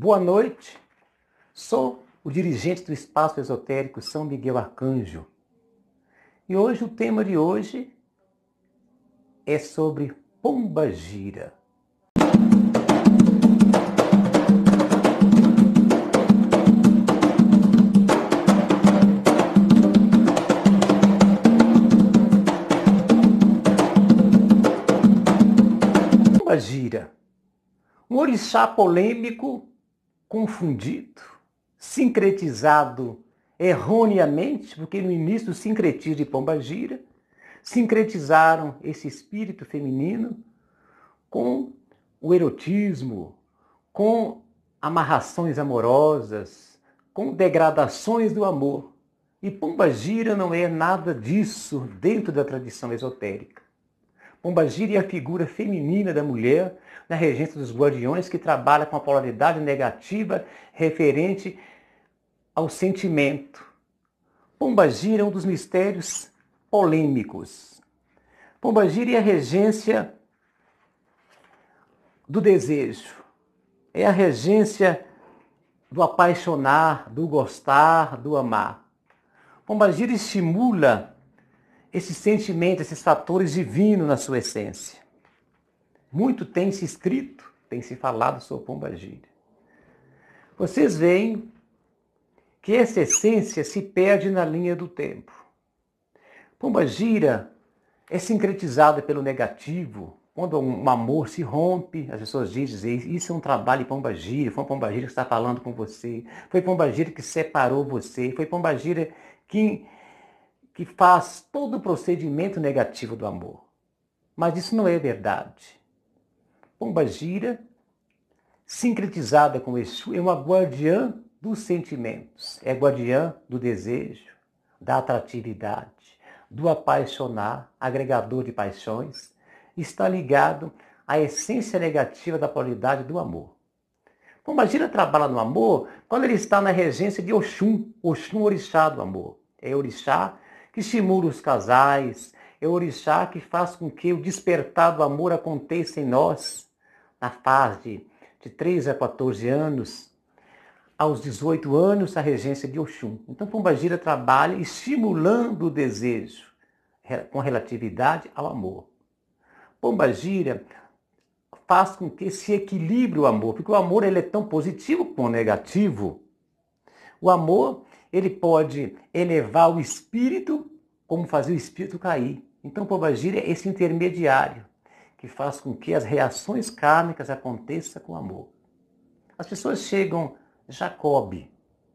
Boa noite, sou o dirigente do Espaço Esotérico São Miguel Arcanjo. E hoje o tema de hoje é sobre Pomba Gira. Pomba Gira, um orixá polêmico confundido, sincretizado erroneamente, porque no início do sincretismo de Pombagira, sincretizaram esse espírito feminino com o erotismo, com amarrações amorosas, com degradações do amor. E Pombagira não é nada disso dentro da tradição esotérica. Pombagira é a figura feminina da mulher na regência dos guardiões que trabalha com a polaridade negativa referente ao sentimento. Pombagira é um dos mistérios polêmicos. Pombagira é a regência do desejo, é a regência do apaixonar, do gostar, do amar. Pombagira estimula esses sentimentos, esses fatores divinos na sua essência. Muito tem se escrito, tem se falado sobre Pomba Gira. Vocês veem que essa essência se perde na linha do tempo. Pomba Gira é sincretizada pelo negativo, quando um amor se rompe, as pessoas dizem, isso é um trabalho de pombagira, foi Pomba pombagira que está falando com você, foi pombagira que separou você, foi pombagira que que faz todo o procedimento negativo do amor. Mas isso não é verdade. Pomba gira, sincretizada com Exu, é uma guardiã dos sentimentos, é guardiã do desejo, da atratividade, do apaixonar, agregador de paixões, está ligado à essência negativa da polaridade do amor. Pomba gira trabalha no amor quando ele está na regência de Oxum, Oxum orixá do amor. É orixá que estimula os casais, é o orixá que faz com que o despertar do amor aconteça em nós, na fase de, de a 14 anos, aos 18 anos, a regência de Oxum. Então, Pombagira trabalha estimulando o desejo com relatividade ao amor. Pombagira faz com que se equilibre o amor, porque o amor ele é tão positivo como negativo. O amor ele pode elevar o espírito, como fazer o espírito cair. Então, Pombagira é esse intermediário que faz com que as reações kármicas aconteçam com amor. As pessoas chegam, Jacob,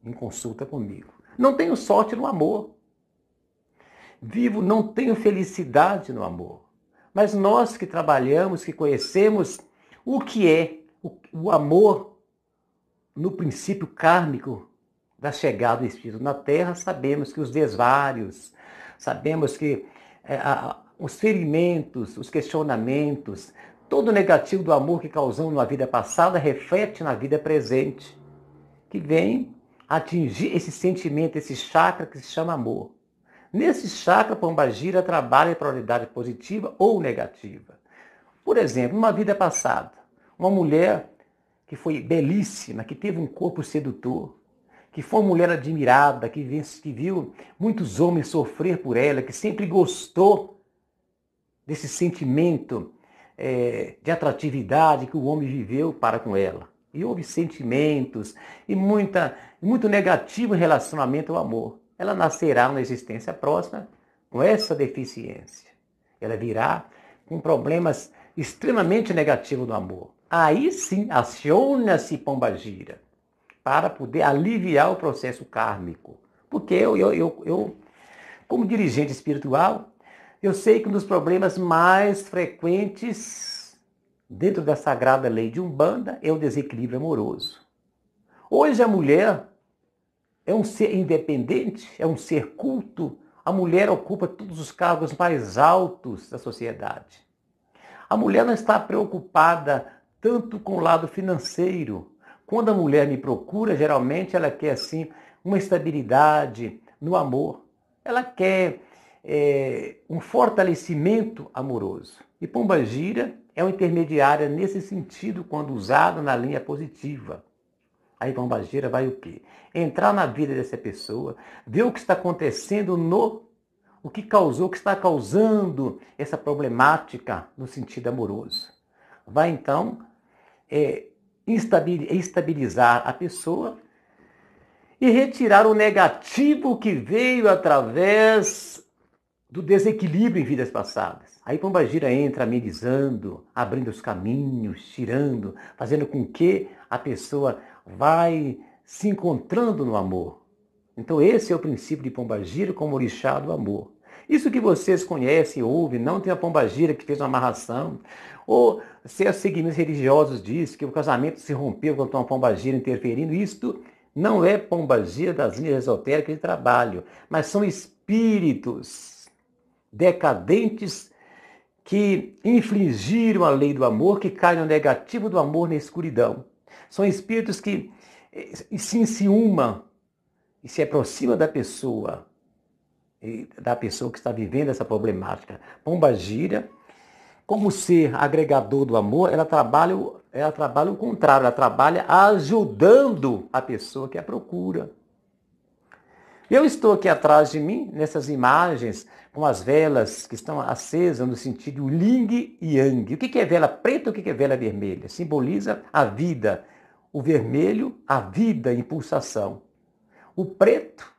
em consulta comigo. Não tenho sorte no amor. Vivo, não tenho felicidade no amor. Mas nós que trabalhamos, que conhecemos o que é o, o amor no princípio kármico da chegada do Espírito na Terra, sabemos que os desvários, sabemos que é, a, os ferimentos, os questionamentos, todo o negativo do amor que causamos na vida passada reflete na vida presente, que vem atingir esse sentimento, esse chakra que se chama amor. Nesse chakra, Pombagira trabalha a polaridade positiva ou negativa. Por exemplo, numa vida passada, uma mulher que foi belíssima, que teve um corpo sedutor, que foi uma mulher admirada, que, viu muitos homens sofrer por ela, que sempre gostou desse sentimento é, de atratividade que o homem viveu para com ela. E houve sentimentos e muita, muito negativo relacionamento ao amor. Ela nascerá na existência próxima com essa deficiência. Ela virá com problemas extremamente negativos do amor. Aí sim aciona-se pombagira para poder aliviar o processo kármico. Porque eu, eu, eu, eu como dirigente espiritual, eu sei que um dos problemas mais frequentes dentro da sagrada lei de Umbanda é o desequilíbrio amoroso. Hoje a mulher é um ser independente, é um ser culto, a mulher ocupa todos os cargos mais altos da sociedade. A mulher não está preocupada tanto com o lado financeiro, quando a mulher me procura, geralmente ela quer assim uma estabilidade no amor. Ela quer é, um fortalecimento amoroso. E Pomba Gira é uma intermediária nesse sentido quando usada na linha positiva. Aí Pomba Gira vai o quê? Entrar na vida dessa pessoa, ver o que está acontecendo no o que causou, o que está causando essa problemática no sentido amoroso. Vai então é, estabilizar a pessoa e retirar o negativo que veio através do desequilíbrio em vidas passadas. Aí Pombagira entra amenizando, abrindo os caminhos, tirando, fazendo com que a pessoa vai se encontrando no amor. Então esse é o princípio de Pombagira como orixá do amor. Isso que vocês conhecem, ouvem, não tem a pombagira que fez uma amarração. Ou certos é segmentos religiosos dizem que o casamento se rompeu quando uma pombagira interferindo. Isto não é pombagira das linhas esotéricas de trabalho, mas são espíritos decadentes que infligiram a lei do amor, que caem no negativo do amor na escuridão. São espíritos que eh, se enciumam e se aproximam da pessoa da pessoa que está vivendo essa problemática. Pomba gira, como ser agregador do amor, ela trabalha, ela trabalha o contrário, ela trabalha ajudando a pessoa que a procura. Eu estou aqui atrás de mim, nessas imagens, com as velas que estão acesas no sentido ling e yang. O que é vela preta o que é vela vermelha? Simboliza a vida. O vermelho, a vida em pulsação. O preto,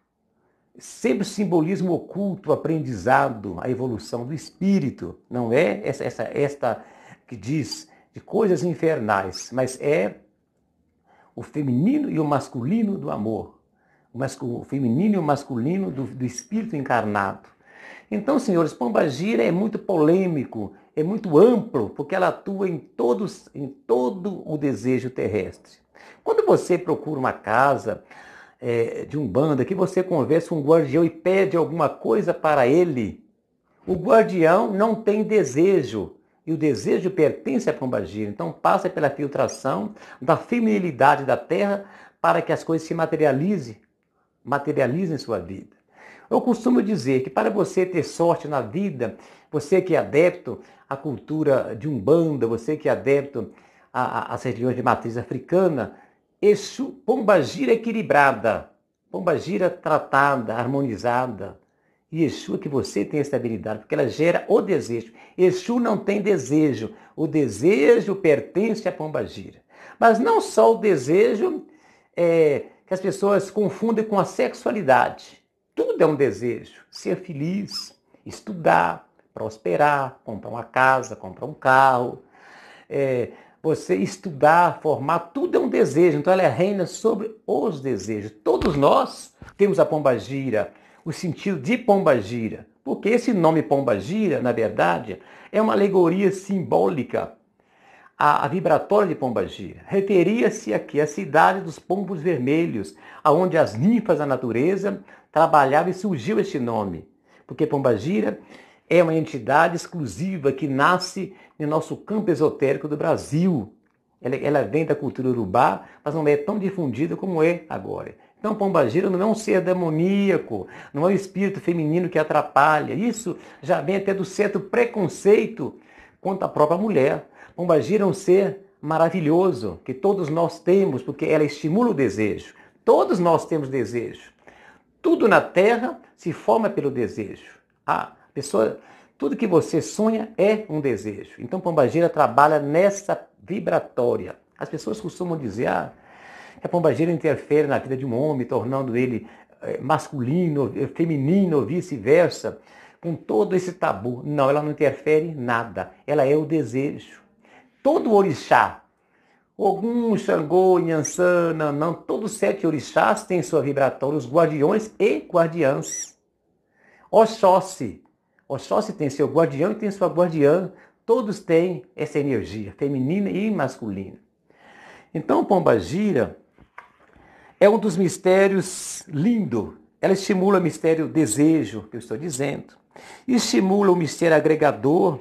sempre simbolismo oculto, aprendizado, a evolução do espírito. Não é essa, essa esta que diz de coisas infernais, mas é o feminino e o masculino do amor, o, masculino, o feminino e o masculino do, do espírito encarnado. Então, senhores, Pombagira é muito polêmico, é muito amplo, porque ela atua em, todos, em todo o desejo terrestre. Quando você procura uma casa, é, de umbanda, que você conversa com um guardião e pede alguma coisa para ele. O guardião não tem desejo. E o desejo pertence à pombagira. Então passa pela filtração da feminilidade da terra para que as coisas se materializem, materializem sua vida. Eu costumo dizer que para você ter sorte na vida, você que é adepto à cultura de Umbanda, você que é adepto às religiões de matriz africana, Exu, pombagira equilibrada, pombagira tratada, harmonizada. E Exu é que você tem estabilidade porque ela gera o desejo. Exu não tem desejo. O desejo pertence à pombagira. Mas não só o desejo é, que as pessoas confundem com a sexualidade. Tudo é um desejo. Ser feliz, estudar, prosperar, comprar uma casa, comprar um carro, é, você estudar, formar, tudo é um desejo. Então ela é reina sobre os desejos. Todos nós temos a pombagira, o sentido de pombagira. Porque esse nome pombagira, na verdade, é uma alegoria simbólica a, vibratória de Pombagira. Referia-se aqui à cidade dos pombos vermelhos, aonde as ninfas da natureza trabalhavam e surgiu este nome. Porque Pombagira é uma entidade exclusiva que nasce no nosso campo esotérico do Brasil. Ela, ela vem da cultura urubá, mas não é tão difundida como é agora. Então, Pombagira não é um ser demoníaco, não é um espírito feminino que atrapalha. Isso já vem até do certo preconceito quanto à própria mulher. Pombagira é um ser maravilhoso, que todos nós temos, porque ela estimula o desejo. Todos nós temos desejo. Tudo na Terra se forma pelo desejo. Ah, Pessoa, tudo que você sonha é um desejo. Então Pombagira trabalha nessa vibratória. As pessoas costumam dizer ah, que a Pombagira interfere na vida de um homem, tornando ele eh, masculino, feminino, ou vice-versa, com todo esse tabu. Não, ela não interfere em nada. Ela é o desejo. Todo orixá, Ogum, Xangô, Nhansana, não, todos os sete orixás têm sua vibratória, os guardiões e guardiãs. Oxóssi, o sócio tem seu guardião e tem sua guardiã. Todos têm essa energia, feminina e masculina. Então, pomba gira é um dos mistérios lindo. Ela estimula o mistério desejo, que eu estou dizendo. Estimula o mistério agregador.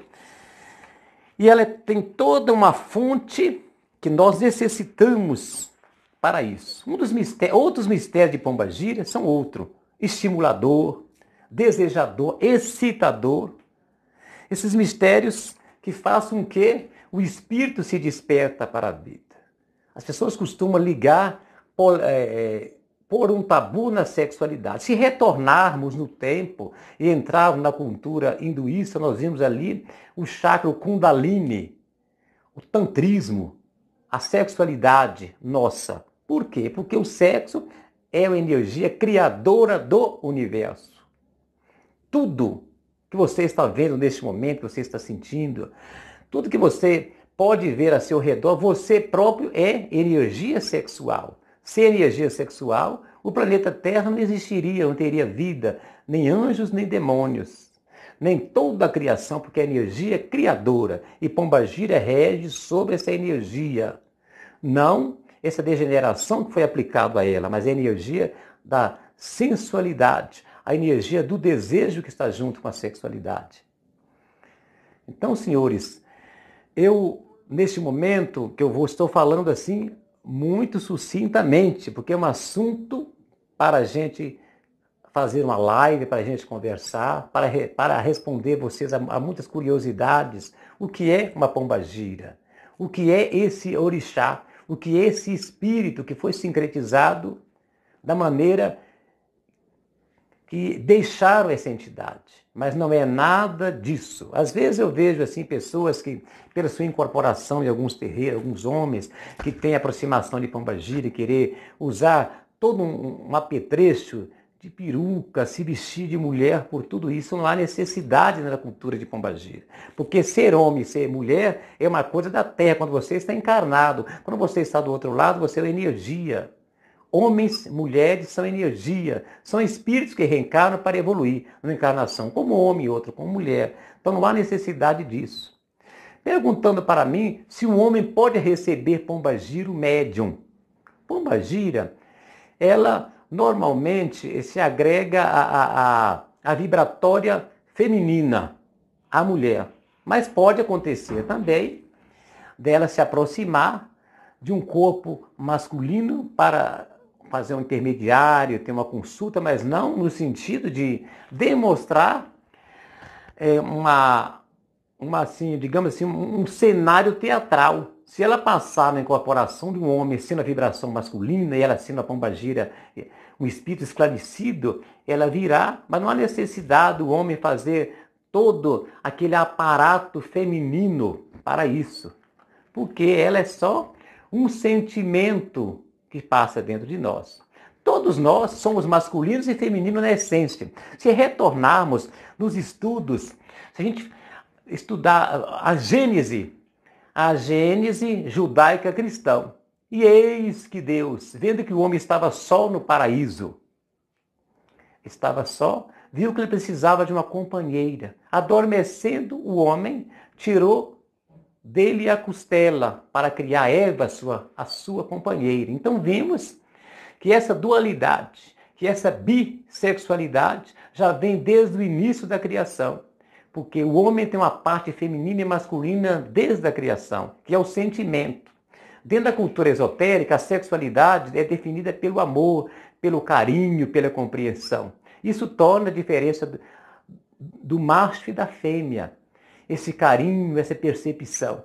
E ela tem toda uma fonte que nós necessitamos para isso. Um dos mistérios, outros mistérios de pomba gira são outro, estimulador, desejador, excitador. Esses mistérios que façam com que o espírito se desperta para a vida. As pessoas costumam ligar por, é, é por um tabu na sexualidade. Se retornarmos no tempo e entrarmos na cultura hinduísta, nós vimos ali o chakra o kundalini, o tantrismo, a sexualidade nossa. Por quê? Porque o sexo é a energia criadora do universo tudo que você está vendo neste momento, que você está sentindo, tudo que você pode ver a seu redor, você próprio é energia sexual. Sem energia sexual, o planeta Terra não existiria, não teria vida, nem anjos, nem demônios, nem toda a criação, porque a energia é criadora e Pombagira rege sobre essa energia. Não essa degeneração que foi aplicada a ela, mas a energia da sensualidade, a energia do desejo que está junto com a sexualidade. Então, senhores, eu neste momento que eu vou estou falando assim muito sucintamente, porque é um assunto para a gente fazer uma live, para a gente conversar, para, para responder vocês a, a muitas curiosidades. O que é uma pombagira? O que é esse orixá? O que é esse espírito que foi sincretizado da maneira que deixaram essa entidade, mas não é nada disso. Às vezes eu vejo assim pessoas que, pela sua incorporação em alguns terreiros, alguns homens que têm aproximação de Pombagira e querer usar todo um, um apetrecho de peruca, se vestir de mulher, por tudo isso não há necessidade na né, cultura de Pombagira. Porque ser homem, ser mulher é uma coisa da terra, quando você está encarnado. Quando você está do outro lado, você é energia. Homens, mulheres são energia, são espíritos que reencarnam para evoluir, na encarnação como homem, outra como mulher. Então não há necessidade disso. Perguntando para mim se um homem pode receber pombagira médium. Pombagira, ela normalmente se agrega à, à, à vibratória feminina, à mulher. Mas pode acontecer também dela se aproximar de um corpo masculino para fazer um intermediário, ter uma consulta, mas não no sentido de demonstrar é, uma, uma assim, digamos assim, um cenário teatral. Se ela passar na incorporação de um homem sendo a vibração masculina e ela sendo a pombagira, é, um espírito esclarecido, ela virá, mas não há necessidade do homem fazer todo aquele aparato feminino para isso. Porque ela é só um sentimento que passa dentro de nós. Todos nós somos masculinos e femininos na essência. Se retornarmos nos estudos, se a gente estudar a Gênese, a Gênese judaica cristã. E eis que Deus, vendo que o homem estava só no paraíso, estava só, viu que ele precisava de uma companheira. Adormecendo o homem, tirou dele a costela para criar Eva, sua, a sua companheira. Então vemos que essa dualidade, que essa bissexualidade já vem desde o início da criação, porque o homem tem uma parte feminina e masculina desde a criação, que é o sentimento. Dentro da cultura esotérica, a sexualidade é definida pelo amor, pelo carinho, pela compreensão. Isso torna a diferença do macho e da fêmea, esse carinho, essa percepção,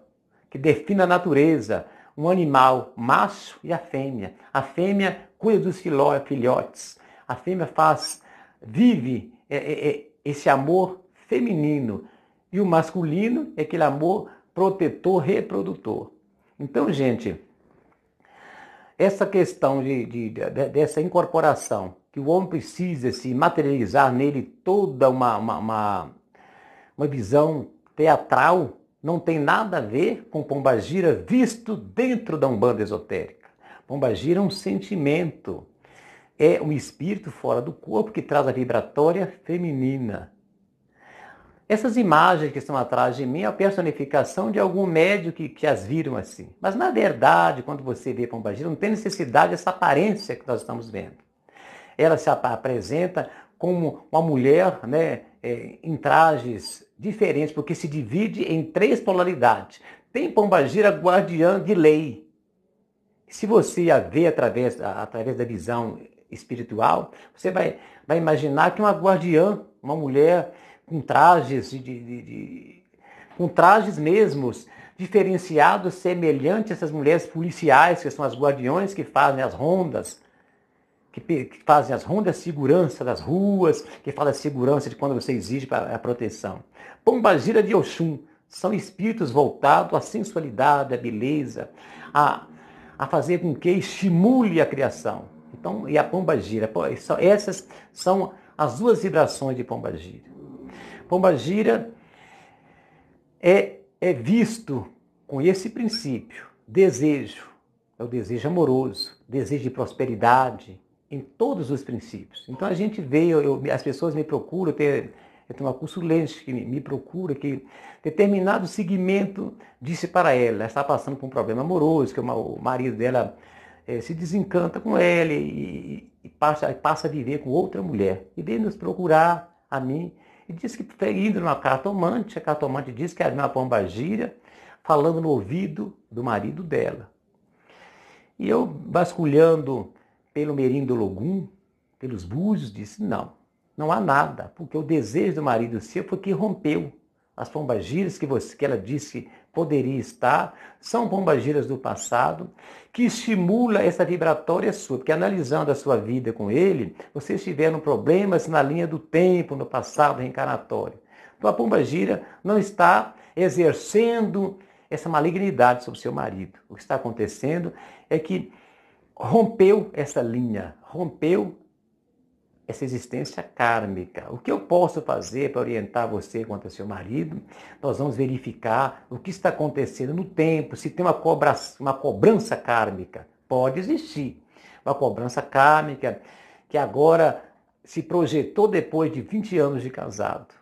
que define a natureza, um animal, macho e a fêmea. A fêmea cuida dos filhotes. A fêmea faz, vive é, é, é, esse amor feminino. E o masculino é aquele amor protetor, reprodutor. Então, gente, essa questão de, de, de, dessa incorporação, que o homem precisa se materializar nele toda uma, uma, uma, uma visão teatral não tem nada a ver com Pombagira visto dentro da Umbanda esotérica. Pombagira é um sentimento, é um espírito fora do corpo que traz a vibratória feminina. Essas imagens que estão atrás de mim é a personificação de algum médio que, que as viram assim. Mas, na verdade, quando você vê Pombagira, não tem necessidade dessa aparência que nós estamos vendo. Ela se apresenta como uma mulher né, é, em trajes diferentes, porque se divide em três polaridades. Tem Pombagira guardiã de lei. Se você a vê através, através da visão espiritual, você vai, vai imaginar que uma guardiã, uma mulher com trajes de, de, de com trajes mesmos, diferenciados, semelhantes a essas mulheres policiais, que são as guardiões que fazem as rondas que, fazem as rondas de segurança das ruas, que fala segurança de quando você exige a proteção. Pombagira de Oxum são espíritos voltados à sensualidade, à beleza, a, a fazer com que estimule a criação. Então, e a pombagira, essas são as duas vibrações de pombagira. Pombagira é, é visto com esse princípio, desejo, é o desejo amoroso, desejo de prosperidade, em todos os princípios. Então a gente veio, eu, as pessoas me procuram, tem, eu tenho uma lente que me, me procura, que determinado segmento disse para ela, ela está passando por um problema amoroso, que uma, o marido dela é, se desencanta com ela e, e, passa, passa a viver com outra mulher. E veio nos procurar a mim e disse que foi indo numa cartomante, a cartomante disse que era uma pombagira, falando no ouvido do marido dela. E eu, basculhando pelo Merim do Logum, pelos búzios, disse não, não há nada, porque o desejo do marido seu foi que rompeu. As pombagiras que, você, que ela disse que poderia estar são pombagiras do passado que estimula essa vibratória sua, porque analisando a sua vida com ele, vocês tiveram problemas na linha do tempo, no passado reencarnatório. Então a pombagira não está exercendo essa malignidade sobre seu marido. O que está acontecendo é que rompeu essa linha, rompeu essa existência kármica. O que eu posso fazer para orientar você quanto ao seu marido? Nós vamos verificar o que está acontecendo no tempo, se tem uma, cobra, uma cobrança kármica. Pode existir uma cobrança kármica que agora se projetou depois de 20 anos de casado.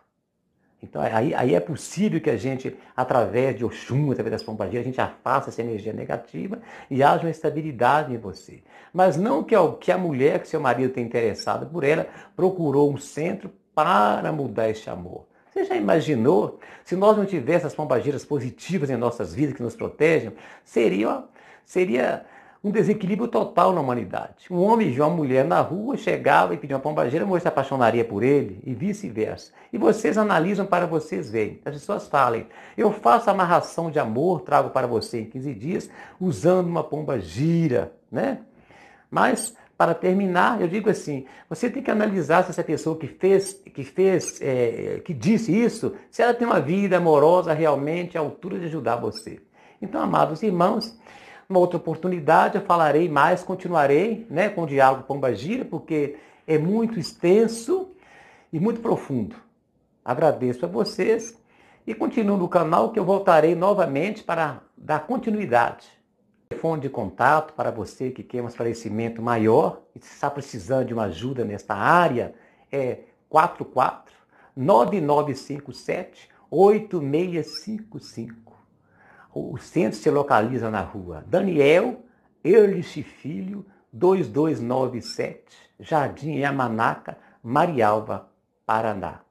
Então é, aí, aí é possível que a gente, através de Oxum, através das pombagiras, a gente afasta essa energia negativa e haja uma estabilidade em você. Mas não que a, que a mulher que seu marido tem interessado por ela procurou um centro para mudar esse amor. Você já imaginou? Se nós não tivéssemos as pombagiras positivas em nossas vidas que nos protegem, seria, seria um desequilíbrio total na humanidade. Um homem e uma mulher na rua chegava e pedia uma pombageira, a mulher se apaixonaria por ele e vice-versa. E vocês analisam para vocês verem. As pessoas falam, eu faço amarração de amor, trago para você em 15 dias, usando uma pombagira, né? Mas, para terminar, eu digo assim, você tem que analisar se essa pessoa que fez, que fez, é, que disse isso, se ela tem uma vida amorosa realmente à altura de ajudar você. Então, amados irmãos, uma outra oportunidade eu falarei mais, continuarei né, com o diálogo Pomba Gira, porque é muito extenso e muito profundo. Agradeço a vocês e continuo no canal que eu voltarei novamente para dar continuidade. Telefone de contato para você que quer um esclarecimento maior e está precisando de uma ajuda nesta área é 44 9957 8655 o centro se localiza na rua Daniel Erlich Filho, 2297, Jardim Yamanaka, Marialva, Paraná.